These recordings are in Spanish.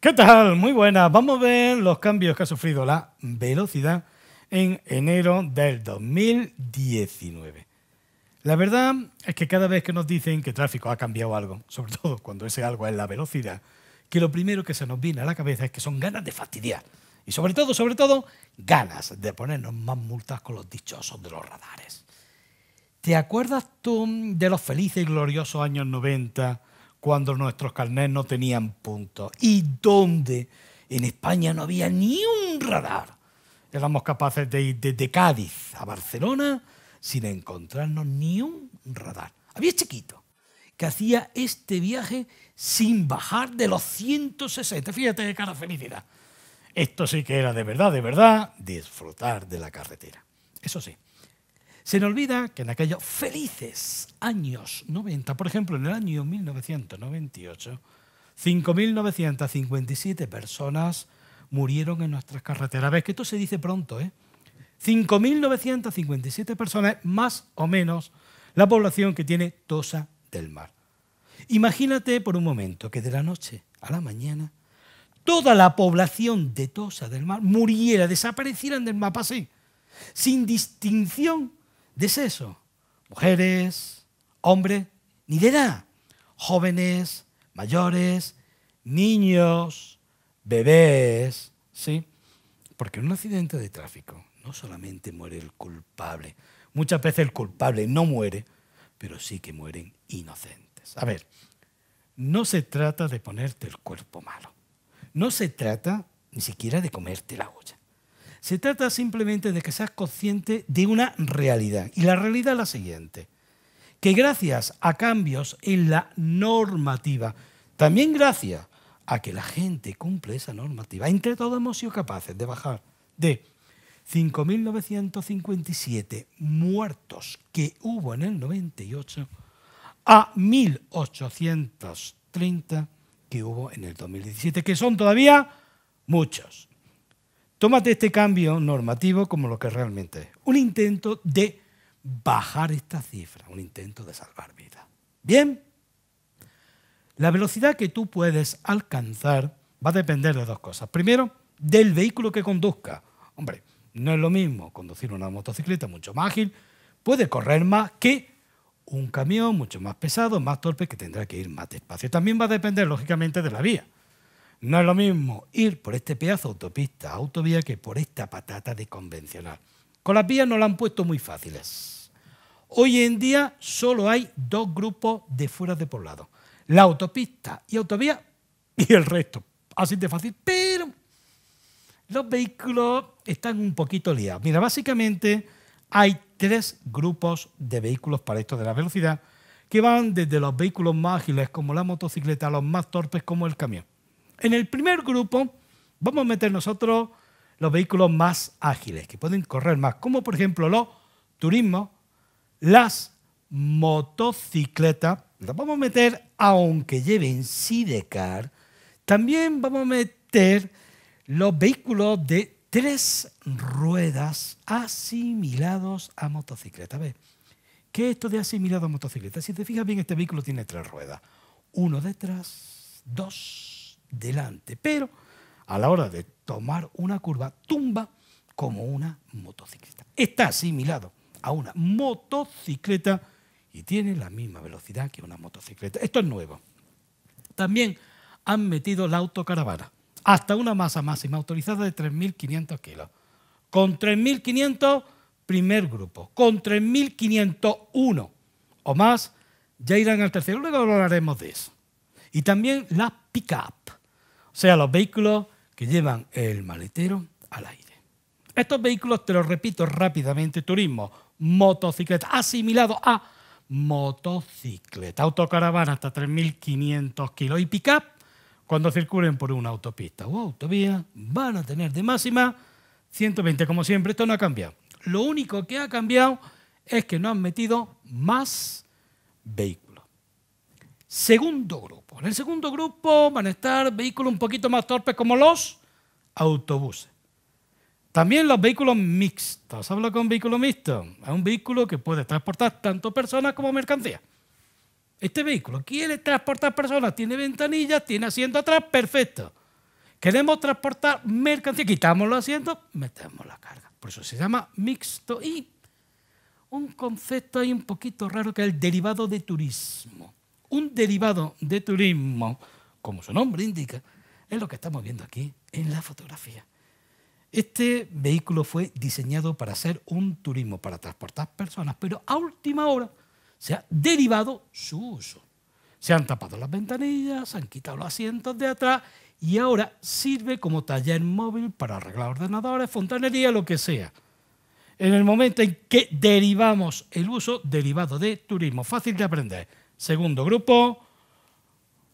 ¿Qué tal? Muy buenas. Vamos a ver los cambios que ha sufrido la velocidad en enero del 2019. La verdad es que cada vez que nos dicen que tráfico ha cambiado algo, sobre todo cuando ese algo es la velocidad, que lo primero que se nos viene a la cabeza es que son ganas de fastidiar. Y sobre todo, sobre todo, ganas de ponernos más multas con los dichosos de los radares. ¿Te acuerdas tú de los felices y gloriosos años 90 cuando nuestros carnets no tenían puntos y donde en España no había ni un radar. Éramos capaces de ir desde Cádiz a Barcelona sin encontrarnos ni un radar. Había chiquito que hacía este viaje sin bajar de los 160. Fíjate qué cara felicidad. Esto sí que era de verdad, de verdad, disfrutar de la carretera. Eso sí, se nos olvida que en aquellos felices años 90, por ejemplo, en el año 1998, 5.957 personas murieron en nuestras carreteras. Ves que esto se dice pronto, ¿eh? 5.957 personas, más o menos, la población que tiene Tosa del Mar. Imagínate por un momento que de la noche a la mañana toda la población de Tosa del Mar muriera, desaparecieran del mapa así, sin distinción ¿De eso. Mujeres, hombres, ni de edad. Jóvenes, mayores, niños, bebés, ¿sí? Porque en un accidente de tráfico no solamente muere el culpable, muchas veces el culpable no muere, pero sí que mueren inocentes. A ver, no se trata de ponerte el cuerpo malo, no se trata ni siquiera de comerte la olla. Se trata simplemente de que seas consciente de una realidad. Y la realidad es la siguiente, que gracias a cambios en la normativa, también gracias a que la gente cumple esa normativa, entre todos hemos sido capaces de bajar de 5.957 muertos que hubo en el 98 a 1.830 que hubo en el 2017, que son todavía muchos. Tómate este cambio normativo como lo que realmente es. Un intento de bajar esta cifra, un intento de salvar vidas. Bien, la velocidad que tú puedes alcanzar va a depender de dos cosas. Primero, del vehículo que conduzca. Hombre, no es lo mismo conducir una motocicleta mucho más ágil, puede correr más que un camión mucho más pesado, más torpe, que tendrá que ir más despacio. También va a depender, lógicamente, de la vía. No es lo mismo ir por este pedazo de autopista, autovía, que por esta patata de convencional. Con las vías no la han puesto muy fáciles. Hoy en día solo hay dos grupos de fuera de poblado. La autopista y autovía y el resto. Así de fácil, pero los vehículos están un poquito liados. Mira, básicamente hay tres grupos de vehículos para esto de la velocidad que van desde los vehículos más ágiles como la motocicleta a los más torpes como el camión. En el primer grupo vamos a meter nosotros los vehículos más ágiles, que pueden correr más, como por ejemplo los turismos, las motocicletas, las vamos a meter aunque lleven sidecar, también vamos a meter los vehículos de tres ruedas asimilados a motocicleta. ver, ¿Qué es esto de asimilado a motocicleta? Si te fijas bien, este vehículo tiene tres ruedas. Uno detrás, dos delante, pero a la hora de tomar una curva tumba como una motocicleta. Está asimilado a una motocicleta y tiene la misma velocidad que una motocicleta. Esto es nuevo. También han metido la autocaravana hasta una masa máxima autorizada de 3.500 kilos. Con 3.500, primer grupo. Con 3.501 o más, ya irán al tercero. Luego hablaremos de eso. Y también la pick-up o sea, los vehículos que llevan el maletero al aire. Estos vehículos, te lo repito rápidamente, turismo, motocicleta, asimilado a motocicleta, autocaravana hasta 3.500 kilos y pick cuando circulen por una autopista o autovía van a tener de máxima 120, como siempre, esto no ha cambiado. Lo único que ha cambiado es que no han metido más vehículos segundo grupo. En el segundo grupo van a estar vehículos un poquito más torpes como los autobuses. También los vehículos mixtos. Hablo con vehículo mixto. Es un vehículo que puede transportar tanto personas como mercancías. Este vehículo quiere transportar personas, tiene ventanillas, tiene asiento atrás, perfecto. Queremos transportar mercancía, quitamos los asientos, metemos la carga. Por eso se llama mixto y un concepto ahí un poquito raro que es el derivado de turismo un derivado de turismo, como su nombre indica, es lo que estamos viendo aquí en la fotografía. Este vehículo fue diseñado para ser un turismo, para transportar personas, pero a última hora se ha derivado su uso. Se han tapado las ventanillas, se han quitado los asientos de atrás y ahora sirve como taller móvil para arreglar ordenadores, fontanería, lo que sea. En el momento en que derivamos el uso derivado de turismo, fácil de aprender, Segundo grupo,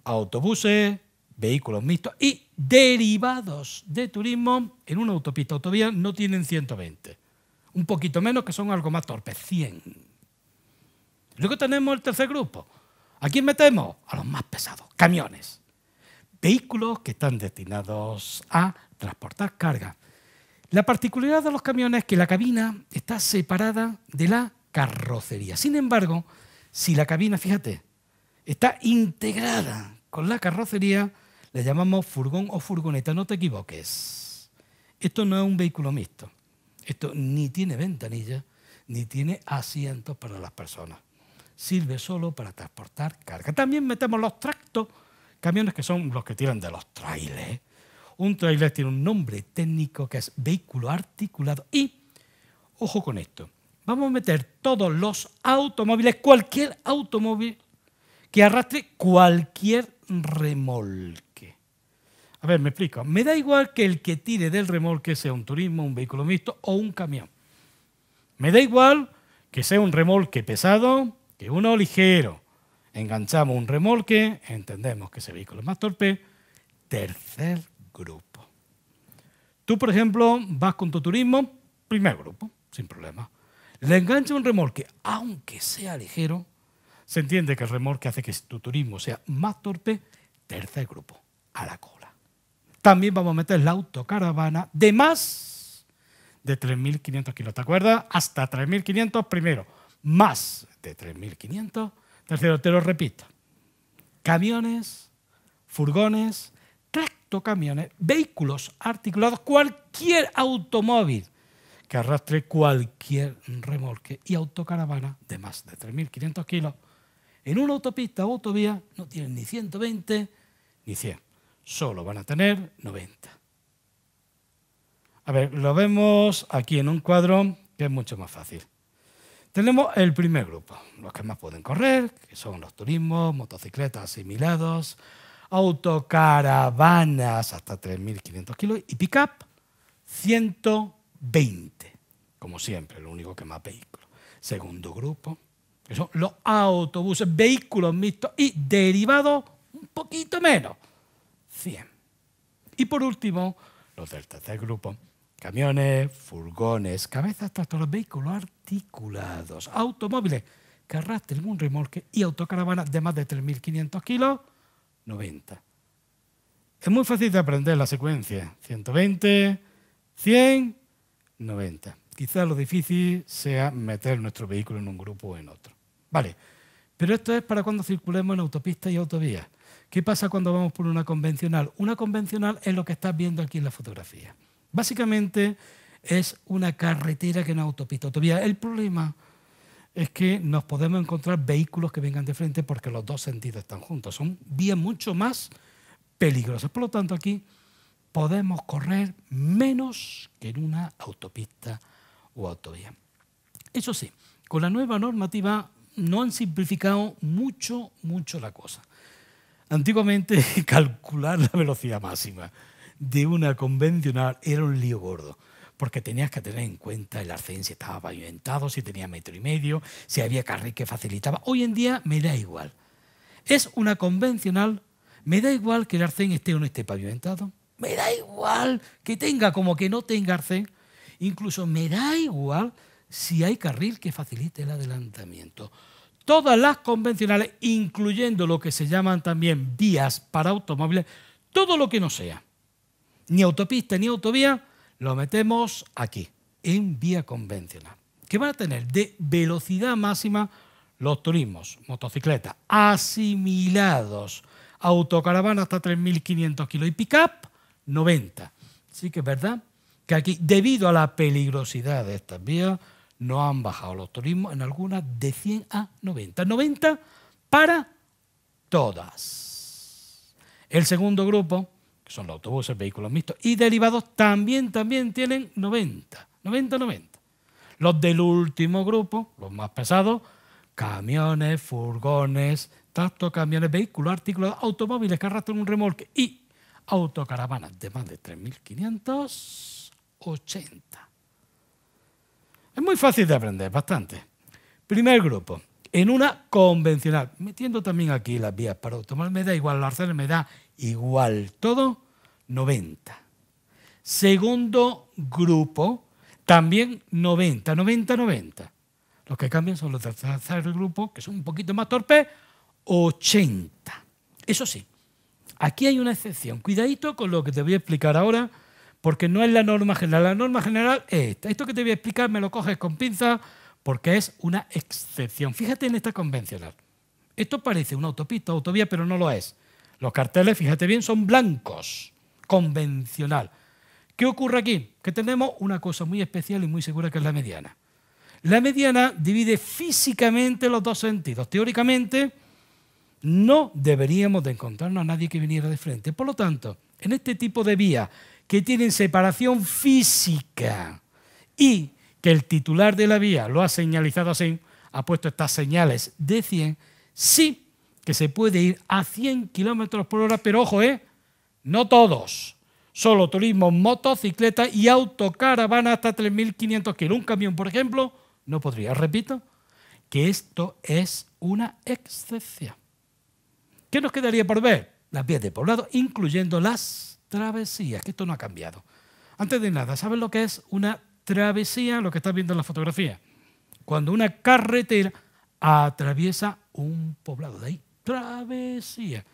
autobuses, vehículos mixtos y derivados de turismo en una autopista autovía no tienen 120. Un poquito menos que son algo más torpes, 100. Luego tenemos el tercer grupo. ¿A quién metemos? A los más pesados, camiones. Vehículos que están destinados a transportar carga. La particularidad de los camiones es que la cabina está separada de la carrocería. Sin embargo, si la cabina, fíjate, está integrada con la carrocería, le llamamos furgón o furgoneta, no te equivoques. Esto no es un vehículo mixto. Esto ni tiene ventanilla, ni tiene asientos para las personas. Sirve solo para transportar carga. También metemos los tractos, camiones que son los que tiran de los trailers. Un trailer tiene un nombre técnico que es vehículo articulado y, ojo con esto, vamos a meter todos los automóviles, cualquier automóvil que arrastre cualquier remolque. A ver, me explico. Me da igual que el que tire del remolque sea un turismo, un vehículo mixto o un camión. Me da igual que sea un remolque pesado que uno ligero. Enganchamos un remolque, entendemos que ese vehículo es más torpe. Tercer grupo. Tú, por ejemplo, vas con tu turismo, primer grupo, sin problema. Le engancha un remolque, aunque sea ligero, se entiende que el remolque hace que tu turismo sea más torpe. Tercer grupo, a la cola. También vamos a meter la autocaravana de más de 3.500 kilos. ¿Te acuerdas? Hasta 3.500 primero. Más de 3.500. Tercero, te lo repito. Camiones, furgones, tractocamiones, vehículos articulados, cualquier automóvil que arrastre cualquier remolque y autocaravana de más de 3.500 kilos en una autopista o autovía no tienen ni 120 ni 100, solo van a tener 90. A ver, lo vemos aquí en un cuadro que es mucho más fácil. Tenemos el primer grupo, los que más pueden correr, que son los turismos, motocicletas asimilados, autocaravanas hasta 3.500 kilos y pick-up 100 20, como siempre, lo único que más vehículos. Segundo grupo, que son los autobuses, vehículos mixtos y derivados, un poquito menos, 100. Y por último, los del tercer grupo, camiones, furgones, cabezas, tractores, vehículos articulados, automóviles que arrastren un remolque y autocaravanas de más de 3.500 kilos, 90. Es muy fácil de aprender la secuencia. 120, 100, 90. Quizás lo difícil sea meter nuestro vehículo en un grupo o en otro. Vale, pero esto es para cuando circulemos en autopista y autovías. ¿Qué pasa cuando vamos por una convencional? Una convencional es lo que estás viendo aquí en la fotografía. Básicamente es una carretera que no es autopista, autovía. El problema es que nos podemos encontrar vehículos que vengan de frente porque los dos sentidos están juntos. Son vías mucho más peligrosas. Por lo tanto, aquí podemos correr menos que en una autopista o autovía. Eso sí, con la nueva normativa no han simplificado mucho, mucho la cosa. Antiguamente calcular la velocidad máxima de una convencional era un lío gordo, porque tenías que tener en cuenta el arcén si estaba pavimentado, si tenía metro y medio, si había carril que facilitaba. Hoy en día me da igual. Es una convencional, me da igual que el arcén esté o no esté pavimentado, me da igual que tenga como que no tenga arcén. Incluso me da igual si hay carril que facilite el adelantamiento. Todas las convencionales, incluyendo lo que se llaman también vías para automóviles, todo lo que no sea, ni autopista ni autovía, lo metemos aquí, en vía convencional. Que van a tener de velocidad máxima los turismos, motocicletas, asimilados, autocaravana hasta 3.500 kilos y pick-up 90. sí que es verdad que aquí, debido a la peligrosidad de estas vías, no han bajado los turismos en algunas de 100 a 90. 90 para todas. El segundo grupo, que son los autobuses, vehículos mixtos y derivados, también, también tienen 90. 90, 90. Los del último grupo, los más pesados, camiones, furgones, camiones, vehículos, artículos, automóviles que arrastran un remolque y autocaravanas de más de 3.580. Es muy fácil de aprender, bastante. Primer grupo, en una convencional, metiendo también aquí las vías para automóvil, me da igual, la arcena me da igual, todo 90. Segundo grupo, también 90, 90, 90. Los que cambian son los del tercer grupo, que son un poquito más torpes, 80. Eso sí, Aquí hay una excepción. Cuidadito con lo que te voy a explicar ahora, porque no es la norma general. La norma general es esta. Esto que te voy a explicar me lo coges con pinzas porque es una excepción. Fíjate en esta convencional. Esto parece una autopista, autovía, pero no lo es. Los carteles, fíjate bien, son blancos, convencional. ¿Qué ocurre aquí? Que tenemos una cosa muy especial y muy segura que es la mediana. La mediana divide físicamente los dos sentidos. Teóricamente, no deberíamos de encontrarnos a nadie que viniera de frente. Por lo tanto, en este tipo de vías que tienen separación física y que el titular de la vía lo ha señalizado así, ha puesto estas señales de 100, sí que se puede ir a 100 kilómetros por hora, pero ojo, ¿eh? no todos. Solo turismo, motocicleta y autocaravana hasta 3.500 kilos. Un camión, por ejemplo, no podría. Repito, que esto es una excepción. ¿Qué nos quedaría por ver? Las vías de poblado, incluyendo las travesías, que esto no ha cambiado. Antes de nada, ¿saben lo que es una travesía? Lo que estás viendo en la fotografía. Cuando una carretera atraviesa un poblado, de ahí travesía.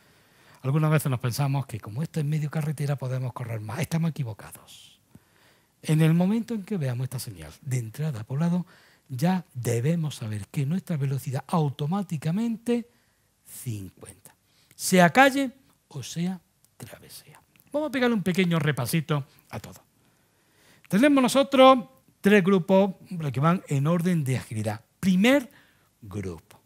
Algunas veces nos pensamos que como esto es medio carretera podemos correr más. Estamos equivocados. En el momento en que veamos esta señal de entrada a poblado, ya debemos saber que nuestra velocidad automáticamente 50 sea calle o sea travesía. Vamos a pegarle un pequeño repasito a todo. Tenemos nosotros tres grupos que van en orden de agilidad. Primer grupo,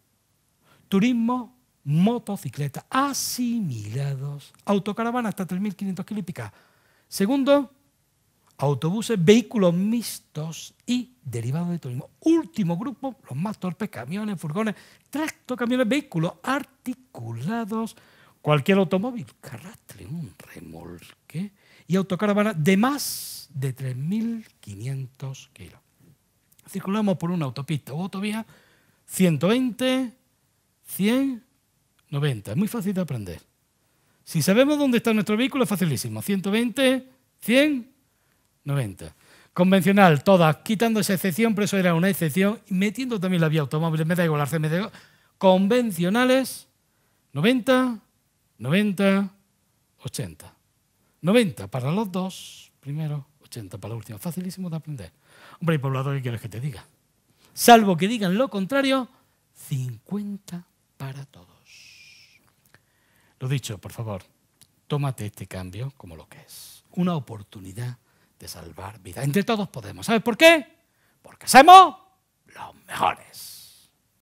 turismo, motocicleta, asimilados, autocaravana hasta 3.500 kilos y pica. Segundo, autobuses, vehículos mixtos y derivados de turismo. Último grupo, los más torpes, camiones, furgones, camiones, vehículos articulados, cualquier automóvil, carrastre, un remolque y autocaravana de más de 3.500 kilos. Circulamos por una autopista o autovía 120, 100, 90. Es muy fácil de aprender. Si sabemos dónde está nuestro vehículo es facilísimo. 120, 100, 90. Convencional, todas, quitando esa excepción, pero eso era una excepción, y metiendo también la vía automóvil, me da igual, me da Convencionales, 90, 90, 80. 90 para los dos, primero, 80 para la última. Facilísimo de aprender. Hombre, y poblador, ¿qué quieres que te diga? Salvo que digan lo contrario, 50 para todos. Lo dicho, por favor, tómate este cambio como lo que es. Una oportunidad de salvar vidas. Entre todos podemos. ¿Sabes por qué? Porque somos los mejores.